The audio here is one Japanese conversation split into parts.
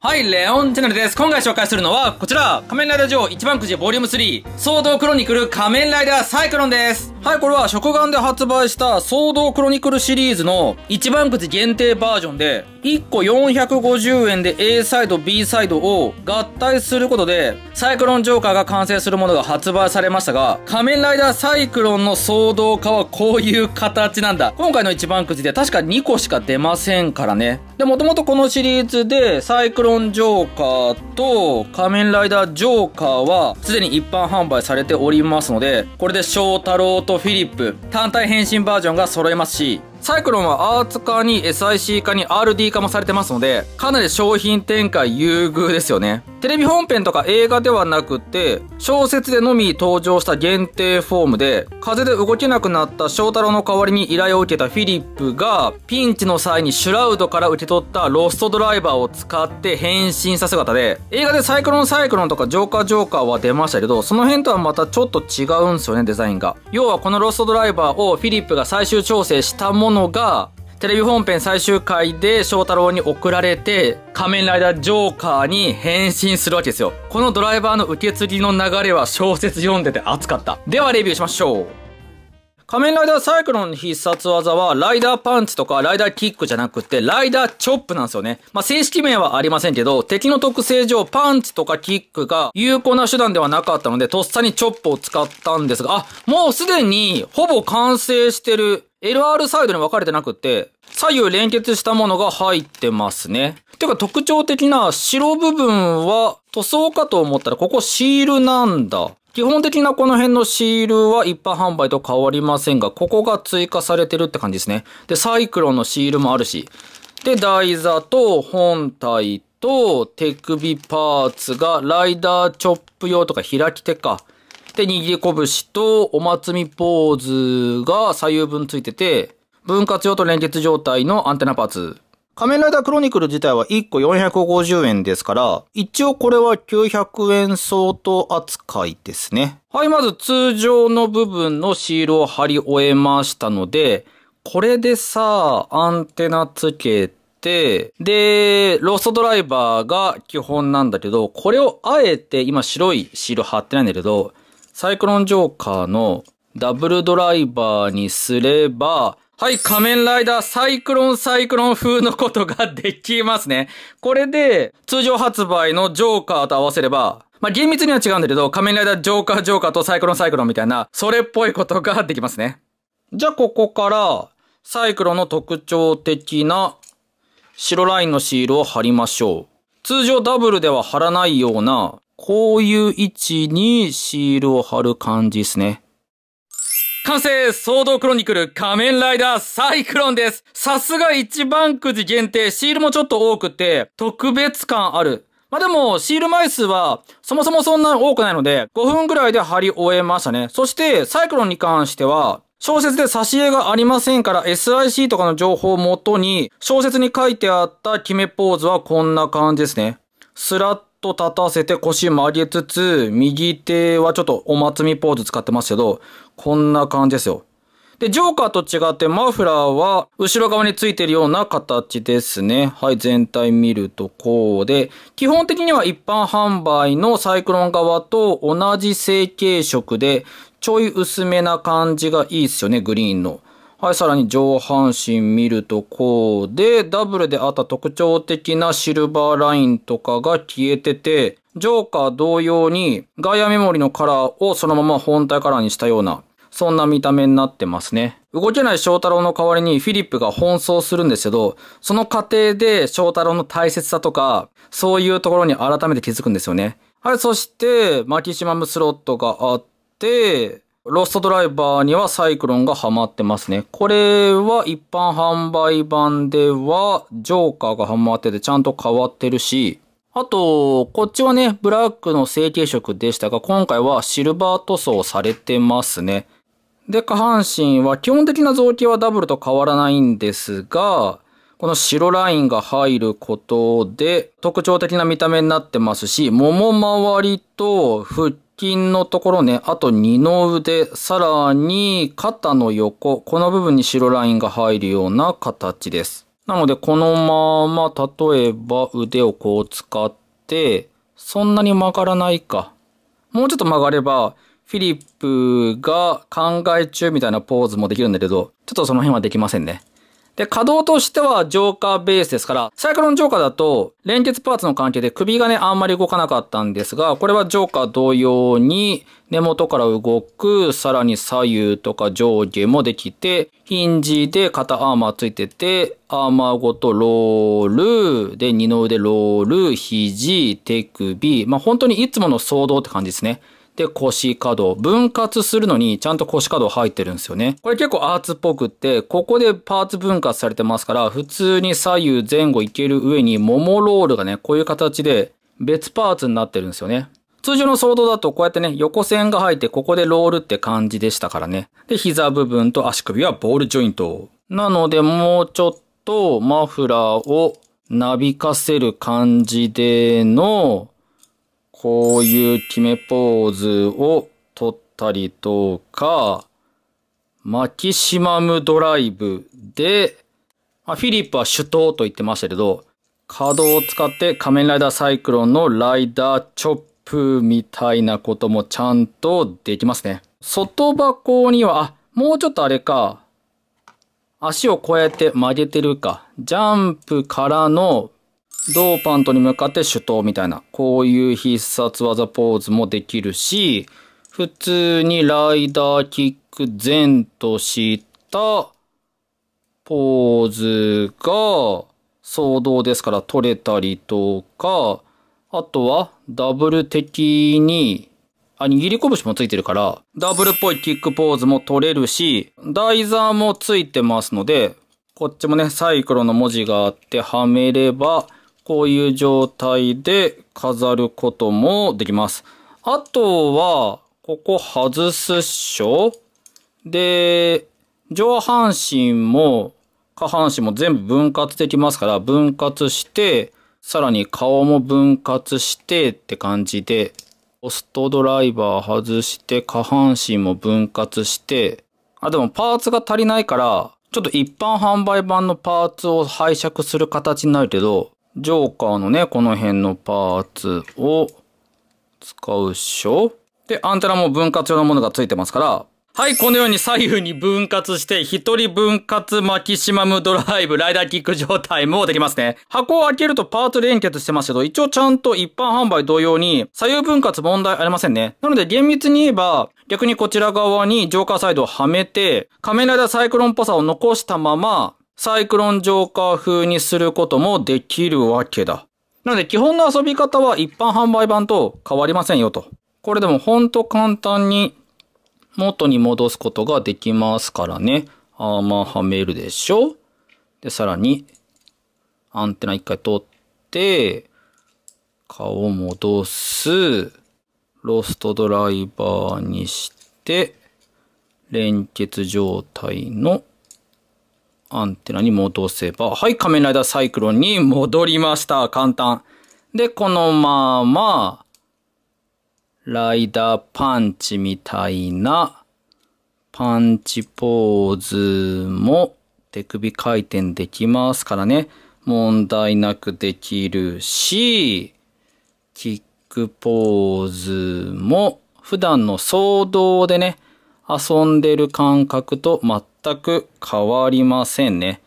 はい、レオンチャンネルです。今回紹介するのは、こちら、仮面ライダージョー1番くじボリューム3、騒動クロニクル仮面ライダーサイクロンです。はい、これは、食玩で発売した騒動クロニクルシリーズの1番くじ限定バージョンで、1個450円で A サイド、B サイドを合体することで、サイクロンジョーカーが完成するものが発売されましたが、仮面ライダーサイクロンの騒動化はこういう形なんだ。今回の1番くじで確か2個しか出ませんからね。で、もともとこのシリーズで、サイクロンロンジョーカーと仮面ライダージョーカーはすでに一般販売されておりますので、これで翔太郎とフィリップ単体変身バージョンが揃えますし、サイクロンはアーツ化に SIC 化に RD 化もされてますので、かなり商品展開優遇ですよね。テレビ本編とか映画ではなくて、小説でのみ登場した限定フォームで、風で動けなくなった翔太郎の代わりに依頼を受けたフィリップが、ピンチの際にシュラウドから受け取ったロストドライバーを使って変身した姿で、映画でサイクロンサイクロンとかジョーカージョーカーは出ましたけど、その辺とはまたちょっと違うんですよね、デザインが。要はこのロストドライバーをフィリップが最終調整したものものが、テレビ本編最終回で翔太郎に送られて、仮面ライダージョーカーに変身するわけですよ。このドライバーの受け継ぎの流れは小説読んでて熱かった。ではレビューしましょう。仮面ライダーサイクロンの必殺技は、ライダーパンチとかライダーキックじゃなくて、ライダーチョップなんですよね。まあ、正式名はありませんけど、敵の特性上、パンチとかキックが有効な手段ではなかったので、とっさにチョップを使ったんですが、あ、もうすでに、ほぼ完成してる LR サイドに分かれてなくて、左右連結したものが入ってますね。てか特徴的な白部分は塗装かと思ったらここシールなんだ。基本的なこの辺のシールは一般販売と変わりませんが、ここが追加されてるって感じですね。で、サイクロンのシールもあるし。で、台座と本体と手首パーツがライダーチョップ用とか開き手か。で、握り拳とお祭りポーズが左右分ついてて、分割用と連結状態のアンテナパーツ。仮面ライダークロニクル自体は1個450円ですから、一応これは900円相当扱いですね。はい、まず通常の部分のシールを貼り終えましたので、これでさ、あ、アンテナつけて、で、ロストドライバーが基本なんだけど、これをあえて今白いシール貼ってないんだけど、サイクロンジョーカーのダブルドライバーにすれば、はい、仮面ライダーサイクロンサイクロン風のことができますね。これで、通常発売のジョーカーと合わせれば、まあ、厳密には違うんだけど、仮面ライダージョーカージョーカーとサイクロンサイクロンみたいな、それっぽいことができますね。じゃあ、ここから、サイクロンの特徴的な白ラインのシールを貼りましょう。通常ダブルでは貼らないようなこういう位置にシールを貼る感じですね。完成ー動クロニクル仮面ライダーサイクロンですさすが一番くじ限定、シールもちょっと多くて、特別感ある。まあ、でも、シール枚数は、そもそもそんなに多くないので、5分ぐらいで貼り終えましたね。そして、サイクロンに関しては、小説で挿絵がありませんから SIC とかの情報をもとに、小説に書いてあった決めポーズはこんな感じですね。スラッと立たせて腰曲げつつ、右手はちょっとお祭りポーズ使ってますけど、こんな感じですよ。で、ジョーカーと違ってマフラーは後ろ側についてるような形ですね。はい、全体見るとこうで、基本的には一般販売のサイクロン側と同じ成型色で、ちょい薄めな感じがいいっすよね、グリーンの。はい、さらに上半身見るとこうで、ダブルであった特徴的なシルバーラインとかが消えてて、ジョーカー同様にガイアメモリのカラーをそのまま本体カラーにしたような、そんな見た目になってますね。動けない翔太郎の代わりにフィリップが奔走するんですけど、その過程で翔太郎の大切さとか、そういうところに改めて気づくんですよね。はい、そして、マキシマムスロットがあって、ロストドライバーにはサイクロンがハマってますね。これは一般販売版ではジョーカーがハマっててちゃんと変わってるし、あと、こっちはね、ブラックの成型色でしたが、今回はシルバー塗装されてますね。で、下半身は基本的な造形はダブルと変わらないんですが、この白ラインが入ることで特徴的な見た目になってますし、もも周りと腹筋のところね、あと二の腕、さらに肩の横、この部分に白ラインが入るような形です。なので、このまま、例えば腕をこう使って、そんなに曲がらないか。もうちょっと曲がれば、フィリップが考え中みたいなポーズもできるんだけど、ちょっとその辺はできませんね。で、稼働としてはジョーカーベースですから、サイクロンジョーカーだと、連結パーツの関係で首がね、あんまり動かなかったんですが、これはジョーカー同様に、根元から動く、さらに左右とか上下もできて、ヒンジで肩アーマーついてて、アーマーごとロール、で、二の腕ロール、肘、手首、まあ、本当にいつもの騒動って感じですね。で、腰角。分割するのにちゃんと腰角入ってるんですよね。これ結構アーツっぽくって、ここでパーツ分割されてますから、普通に左右前後いける上に、桃ロールがね、こういう形で別パーツになってるんですよね。通常のソードだとこうやってね、横線が入って、ここでロールって感じでしたからね。で、膝部分と足首はボールジョイント。なので、もうちょっとマフラーをなびかせる感じでの、こういう決めポーズを撮ったりとか、マキシマムドライブで、まあ、フィリップは手刀と言ってましたけど、稼働を使って仮面ライダーサイクロンのライダーチョップみたいなこともちゃんとできますね。外箱には、あ、もうちょっとあれか。足をこうやって曲げてるか。ジャンプからのドーパントに向かって手刀みたいな、こういう必殺技ポーズもできるし、普通にライダーキック前としたポーズが騒動ですから取れたりとか、あとはダブル的に、あ、握り拳もついてるから、ダブルっぽいキックポーズも取れるし、台座もついてますので、こっちもね、サイクロの文字があってはめれば、こういう状態で飾ることもできます。あとは、ここ外すっしょで、上半身も下半身も全部分割できますから、分割して、さらに顔も分割してって感じで、ポストドライバー外して、下半身も分割して、あ、でもパーツが足りないから、ちょっと一般販売版のパーツを拝借する形になるけど、ジョーカーのね、この辺のパーツを使うっしょで、アンテナも分割用のものがついてますから、はい、このように左右に分割して、一人分割マキシマムドライブ、ライダーキック状態もできますね。箱を開けるとパーツ連結してますけど、一応ちゃんと一般販売同様に、左右分割問題ありませんね。なので厳密に言えば、逆にこちら側にジョーカーサイドをはめて、仮面ライダーサイクロンっぽさを残したまま、サイクロンジョーカー風にすることもできるわけだ。なので基本の遊び方は一般販売版と変わりませんよと。これでもほんと簡単に元に戻すことができますからね。アーマーはめるでしょで、さらに、アンテナ一回取って、顔戻す、ロストドライバーにして、連結状態のアンテナに戻せば、はい、仮面ライダーサイクロンに戻りました。簡単。で、このまま、ライダーパンチみたいな、パンチポーズも手首回転できますからね。問題なくできるし、キックポーズも普段の騒動でね、遊んでる感覚と全く変わりませんね。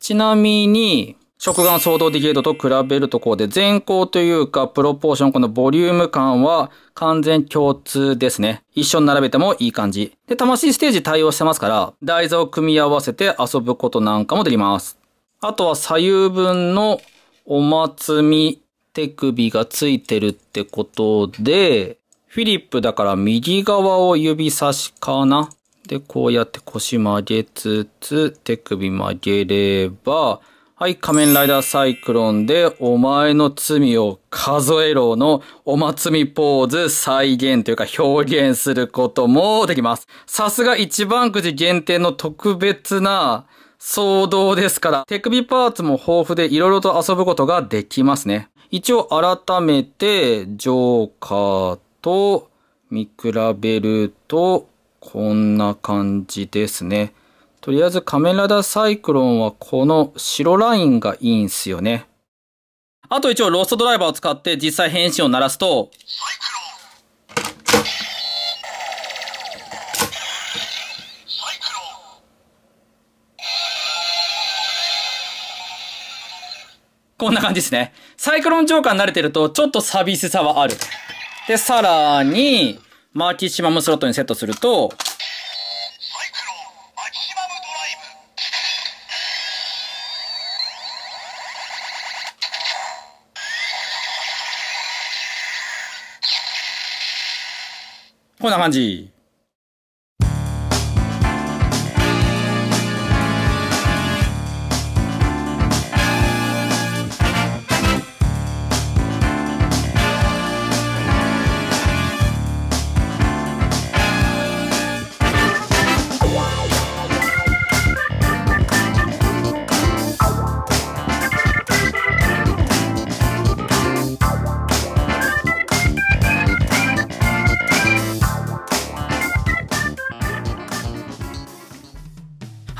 ちなみに、食眼相当ディケードと比べるとこうで、全高というか、プロポーション、このボリューム感は完全共通ですね。一緒に並べてもいい感じ。で、魂ステージ対応してますから、台座を組み合わせて遊ぶことなんかもできます。あとは左右分のお祭り手首がついてるってことで、フィリップだから右側を指差しかなで、こうやって腰曲げつつ、手首曲げれば、はい、仮面ライダーサイクロンで、お前の罪を数えろのお祭りポーズ再現というか表現することもできます。さすが一番くじ限定の特別な騒動ですから、手首パーツも豊富で色々と遊ぶことができますね。一応改めて、ジョーカーと見比べると、こんな感じですね。とりあえずカメラダサイクロンはこの白ラインがいいんすよね。あと一応ロストドライバーを使って実際変身を鳴らすと、こんな感じですね。サイクロンジョーカーに慣れてるとちょっと寂しさはある。で、さらに、マーキシマムスロットにセットすると、こんな感じ。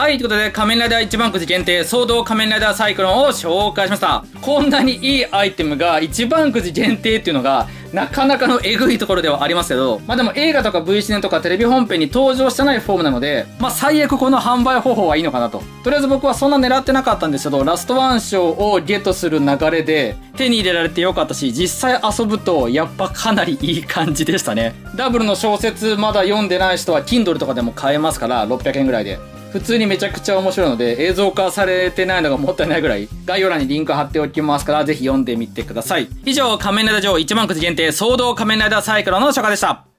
はい、ということで、仮面ライダー1番くじ限定、総動仮面ライダーサイクロンを紹介しました。こんなにいいアイテムが1番くじ限定っていうのが、なかなかのえぐいところではありますけど、まあでも映画とか V シネとかテレビ本編に登場してないフォームなので、まあ最悪この販売方法はいいのかなと。とりあえず僕はそんな狙ってなかったんですけど、ラストワン賞をゲットする流れで手に入れられてよかったし、実際遊ぶとやっぱかなりいい感じでしたね。ダブルの小説まだ読んでない人は Kindle とかでも買えますから、600円ぐらいで。普通にめちゃくちゃ面白いので、映像化されてないのがもったいないぐらい、概要欄にリンク貼っておきますから、ぜひ読んでみてください。以上、仮面ライダー上1万口限定、騒動仮面ライダーサイクロの初夏でした。